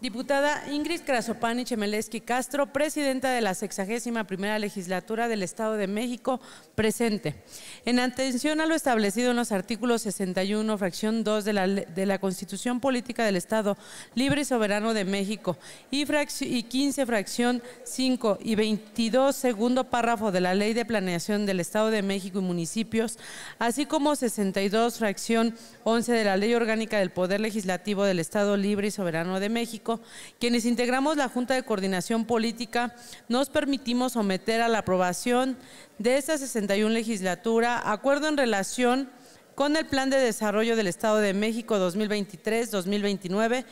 Diputada Ingrid Krasopani Chemeleski Castro, presidenta de la 61 primera legislatura del Estado de México, presente. En atención a lo establecido en los artículos 61, fracción 2 de la, Constitución Política del Estado Libre y Soberano de México y, y 15, fracción 5 y 22, segundo párrafo de la Ley de Planeación del Estado de México y Municipios, así como 62, fracción 11 de la Ley Orgánica del Poder Legislativo del Estado Libre y Soberano de México, quienes integramos la Junta de Coordinación Política, nos permitimos someter a la aprobación de esta 61 legislatura acuerdo en relación con el Plan de Desarrollo del Estado de México 2023-2029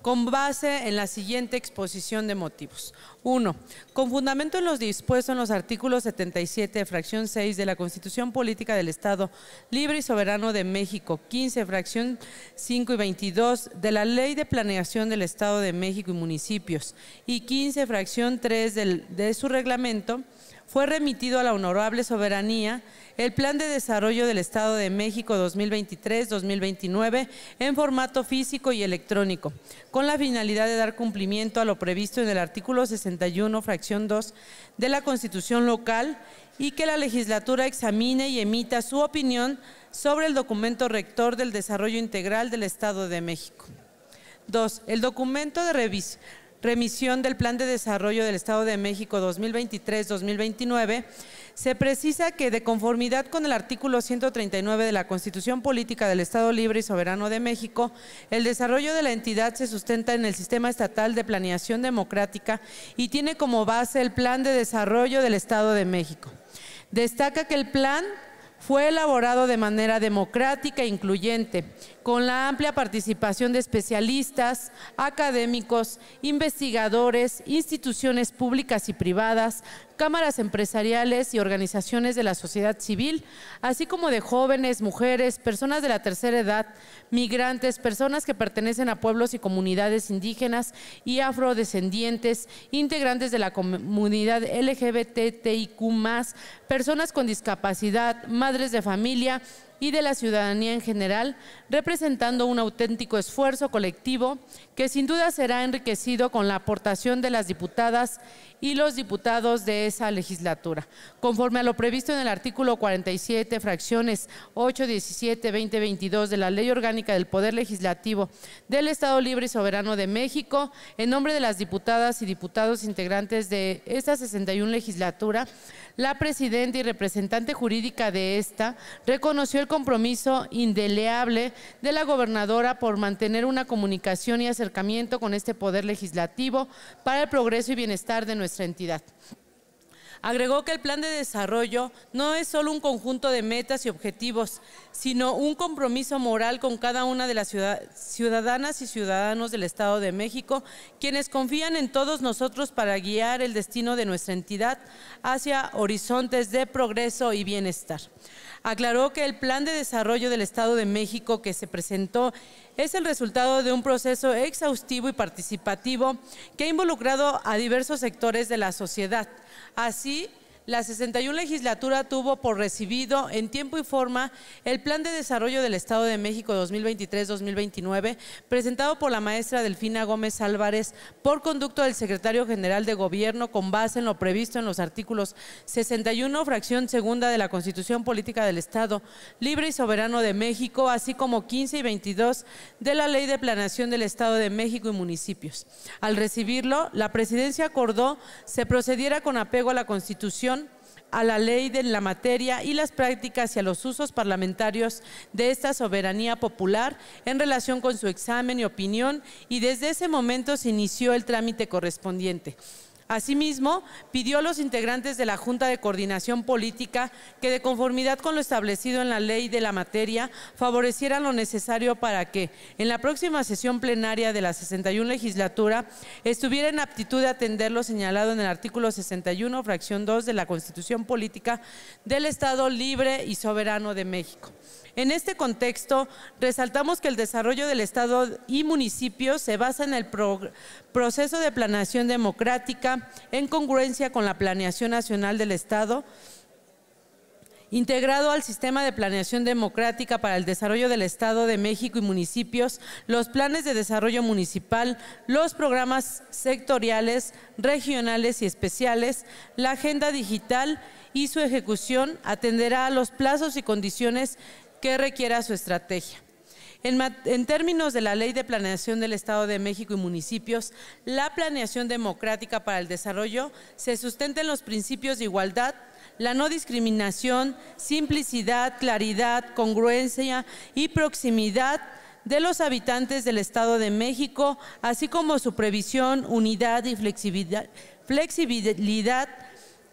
con base en la siguiente exposición de motivos. 1. Con fundamento en los dispuestos en los artículos 77, fracción 6 de la Constitución Política del Estado Libre y Soberano de México, 15, fracción 5 y 22 de la Ley de Planeación del Estado de México y Municipios y 15, fracción 3 de su reglamento, fue remitido a la honorable soberanía el Plan de Desarrollo del Estado de México 2023-2029 en formato físico y electrónico, con la finalidad de dar cumplimiento a lo previsto en el artículo 61, fracción 2 de la Constitución local y que la legislatura examine y emita su opinión sobre el documento rector del desarrollo integral del Estado de México. 2. El documento de revisión remisión del Plan de Desarrollo del Estado de México 2023-2029, se precisa que de conformidad con el artículo 139 de la Constitución Política del Estado Libre y Soberano de México, el desarrollo de la entidad se sustenta en el sistema estatal de planeación democrática y tiene como base el Plan de Desarrollo del Estado de México. Destaca que el plan fue elaborado de manera democrática e incluyente, con la amplia participación de especialistas, académicos, investigadores, instituciones públicas y privadas, cámaras empresariales y organizaciones de la sociedad civil, así como de jóvenes, mujeres, personas de la tercera edad, migrantes, personas que pertenecen a pueblos y comunidades indígenas y afrodescendientes, integrantes de la comunidad LGBTIQ, personas con discapacidad, madres de familia, y de la ciudadanía en general, representando un auténtico esfuerzo colectivo que sin duda será enriquecido con la aportación de las diputadas y los diputados de esa legislatura. Conforme a lo previsto en el artículo 47, fracciones 8, 17, 20, 22 de la Ley Orgánica del Poder Legislativo del Estado Libre y Soberano de México, en nombre de las diputadas y diputados integrantes de esta 61 legislatura, la presidenta y representante jurídica de esta reconoció compromiso indeleable de la gobernadora por mantener una comunicación y acercamiento con este poder legislativo para el progreso y bienestar de nuestra entidad. Agregó que el plan de desarrollo no es solo un conjunto de metas y objetivos, sino un compromiso moral con cada una de las ciudadanas y ciudadanos del Estado de México, quienes confían en todos nosotros para guiar el destino de nuestra entidad hacia horizontes de progreso y bienestar aclaró que el Plan de Desarrollo del Estado de México que se presentó es el resultado de un proceso exhaustivo y participativo que ha involucrado a diversos sectores de la sociedad. Así, la 61 legislatura tuvo por recibido en tiempo y forma el Plan de Desarrollo del Estado de México 2023-2029, presentado por la maestra Delfina Gómez Álvarez por conducto del secretario general de Gobierno con base en lo previsto en los artículos 61, fracción segunda de la Constitución Política del Estado Libre y Soberano de México, así como 15 y 22 de la Ley de Planación del Estado de México y Municipios. Al recibirlo, la presidencia acordó se procediera con apego a la Constitución a la ley de la materia y las prácticas y a los usos parlamentarios de esta soberanía popular en relación con su examen y opinión y desde ese momento se inició el trámite correspondiente. Asimismo, pidió a los integrantes de la Junta de Coordinación Política que, de conformidad con lo establecido en la ley de la materia, favorecieran lo necesario para que, en la próxima sesión plenaria de la 61 legislatura, estuviera en aptitud de atender lo señalado en el artículo 61, fracción 2 de la Constitución Política del Estado Libre y Soberano de México. En este contexto, resaltamos que el desarrollo del Estado y municipios se basa en el proceso de planeación democrática en congruencia con la planeación nacional del Estado integrado al sistema de planeación democrática para el desarrollo del Estado de México y municipios, los planes de desarrollo municipal, los programas sectoriales, regionales y especiales, la agenda digital y su ejecución atenderá a los plazos y condiciones que requiera su estrategia. En, términos de la Ley de Planeación del Estado de México y Municipios, la planeación democrática para el desarrollo se sustenta en los principios de igualdad, la no discriminación, simplicidad, claridad, congruencia y proximidad de los habitantes del Estado de México, así como su previsión, unidad y flexibilidad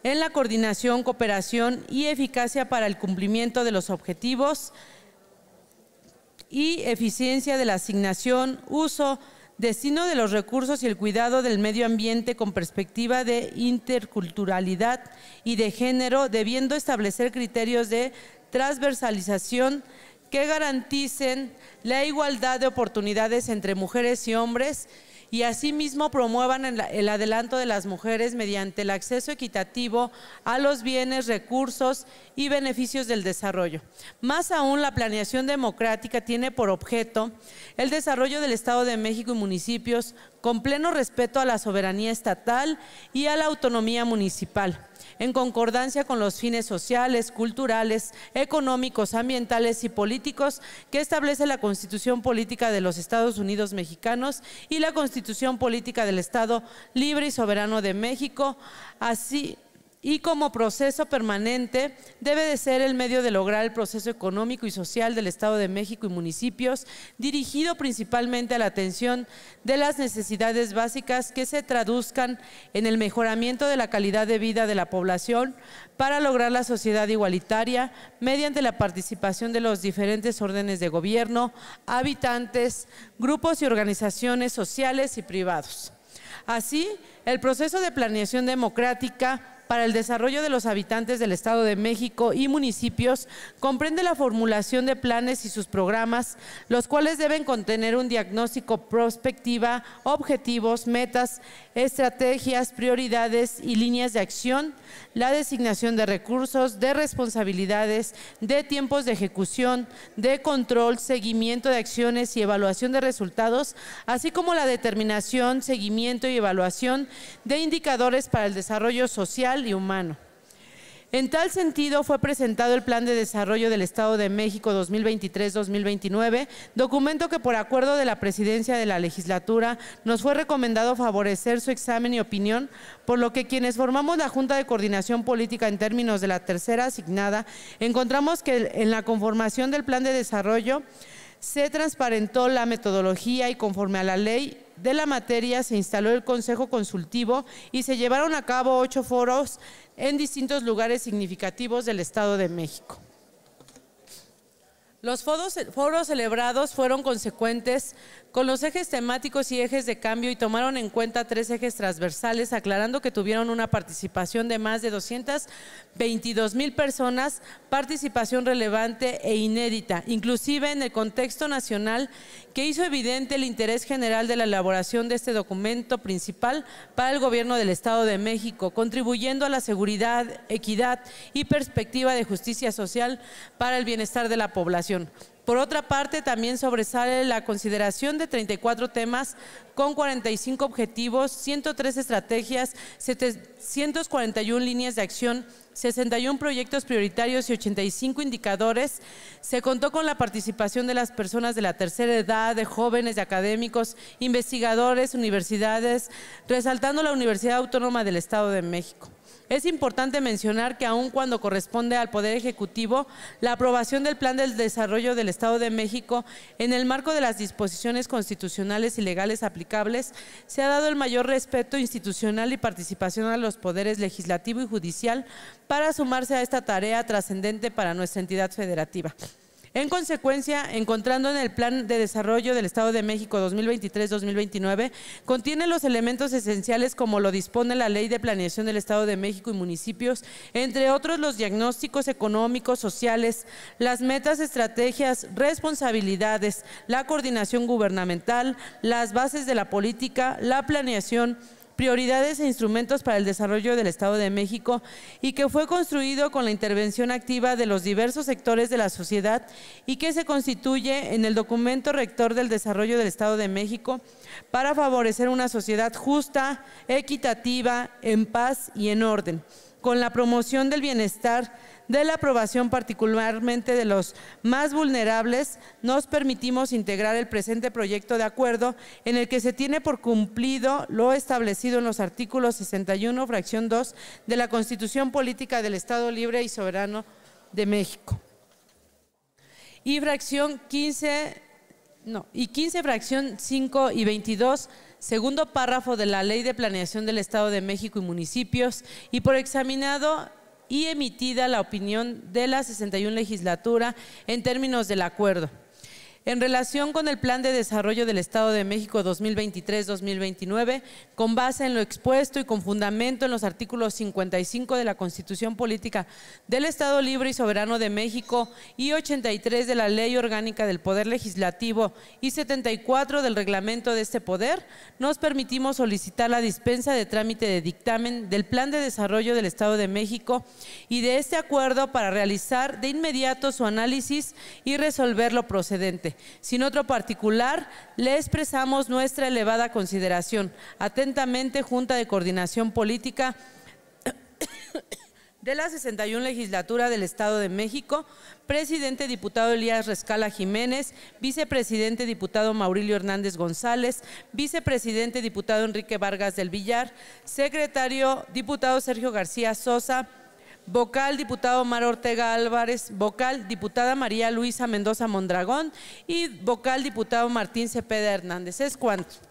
en la coordinación, cooperación y eficacia para el cumplimiento de los objetivos y eficiencia de la asignación, uso, destino de los recursos y el cuidado del medio ambiente con perspectiva de interculturalidad y de género, debiendo establecer criterios de transversalización que garanticen la igualdad de oportunidades entre mujeres y hombres y asimismo promuevan el adelanto de las mujeres mediante el acceso equitativo a los bienes, recursos y beneficios del desarrollo. Más aún, la planeación democrática tiene por objeto el desarrollo del Estado de México y municipios con pleno respeto a la soberanía estatal y a la autonomía municipal en concordancia con los fines sociales, culturales, económicos, ambientales y políticos que establece la Constitución Política de los Estados Unidos Mexicanos y la Constitución Constitución Política del Estado Libre y Soberano de México, así y como proceso permanente debe de ser el medio de lograr el proceso económico y social del Estado de México y municipios, dirigido principalmente a la atención de las necesidades básicas que se traduzcan en el mejoramiento de la calidad de vida de la población para lograr la sociedad igualitaria mediante la participación de los diferentes órdenes de gobierno, habitantes, grupos y organizaciones sociales y privados. Así, el proceso de planeación democrática para el desarrollo de los habitantes del Estado de México y municipios comprende la formulación de planes y sus programas, los cuales deben contener un diagnóstico prospectiva, objetivos, metas, estrategias, prioridades y líneas de acción, la designación de recursos, de responsabilidades, de tiempos de ejecución, de control, seguimiento de acciones y evaluación de resultados, así como la determinación, seguimiento y evaluación de indicadores para el desarrollo social y humano. En tal sentido, fue presentado el Plan de Desarrollo del Estado de México 2023-2029, documento que por acuerdo de la Presidencia de la Legislatura nos fue recomendado favorecer su examen y opinión, por lo que quienes formamos la Junta de Coordinación Política en términos de la tercera asignada, encontramos que en la conformación del Plan de Desarrollo se transparentó la metodología y conforme a la ley de la materia se instaló el Consejo Consultivo y se llevaron a cabo ocho foros en distintos lugares significativos del Estado de México. Los foros, celebrados fueron consecuentes con los ejes temáticos y ejes de cambio y tomaron en cuenta tres ejes transversales, aclarando que tuvieron una participación de más de 222 mil personas, participación relevante e inédita, inclusive en el contexto nacional que hizo evidente el interés general de la elaboración de este documento principal para el Gobierno del Estado de México, contribuyendo a la seguridad, equidad y perspectiva de justicia social para el bienestar de la población. Por otra parte, también sobresale la consideración de 34 temas con 45 objetivos, 103 estrategias, 741 líneas de acción, 61 proyectos prioritarios y 85 indicadores. Se contó con la participación de las personas de la tercera edad, de jóvenes, de académicos, investigadores, universidades, resaltando la Universidad Autónoma del Estado de México. Es importante mencionar que aun cuando corresponde al Poder Ejecutivo, la aprobación del Plan del Desarrollo del Estado de México en el marco de las disposiciones constitucionales y legales aplicables, se ha dado el mayor respeto institucional y participación a los poderes legislativo y judicial para sumarse a esta tarea trascendente para nuestra entidad federativa. En consecuencia, encontrando en el Plan de Desarrollo del Estado de México 2023-2029, contiene los elementos esenciales como lo dispone la Ley de Planeación del Estado de México y municipios, entre otros los diagnósticos económicos, sociales, las metas, estrategias, responsabilidades, la coordinación gubernamental, las bases de la política, la planeación, prioridades e instrumentos para el desarrollo del Estado de México y que fue construido con la intervención activa de los diversos sectores de la sociedad y que se constituye en el documento rector del desarrollo del Estado de México para favorecer una sociedad justa, equitativa, en paz y en orden, con la promoción del bienestar de la aprobación particularmente de los más vulnerables, nos permitimos integrar el presente proyecto de acuerdo en el que se tiene por cumplido lo establecido en los artículos 61, fracción 2 de la Constitución Política del Estado Libre y Soberano de México. Y fracción 15, y 15, fracción 5 y 22 segundo párrafo de la Ley de Planeación del Estado de México y Municipios y por examinado y emitida la opinión de la 61 legislatura en términos del acuerdo. En relación con el Plan de Desarrollo del Estado de México 2023-2029, con base en lo expuesto y con fundamento en los artículos 55 de la Constitución Política del Estado Libre y Soberano de México y 83 de la Ley Orgánica del Poder Legislativo y 74 del reglamento de este poder, nos permitimos solicitar la dispensa de trámite de dictamen del Plan de Desarrollo del Estado de México y de este acuerdo para realizar de inmediato su análisis y resolver lo procedente sin otro particular, le expresamos nuestra elevada consideración. Atentamente, Junta de Coordinación Política de la 61 Legislatura del Estado de México, presidente diputado Elías Rescala Jiménez, vicepresidente diputado Maurilio Hernández González, vicepresidente diputado Enrique Vargas del Villar, secretario diputado Sergio García Sosa, vocal diputado Omar Ortega Álvarez, vocal diputada María Luisa Mendoza Mondragón y vocal diputado Martín Cepeda Hernández. Es cuánto?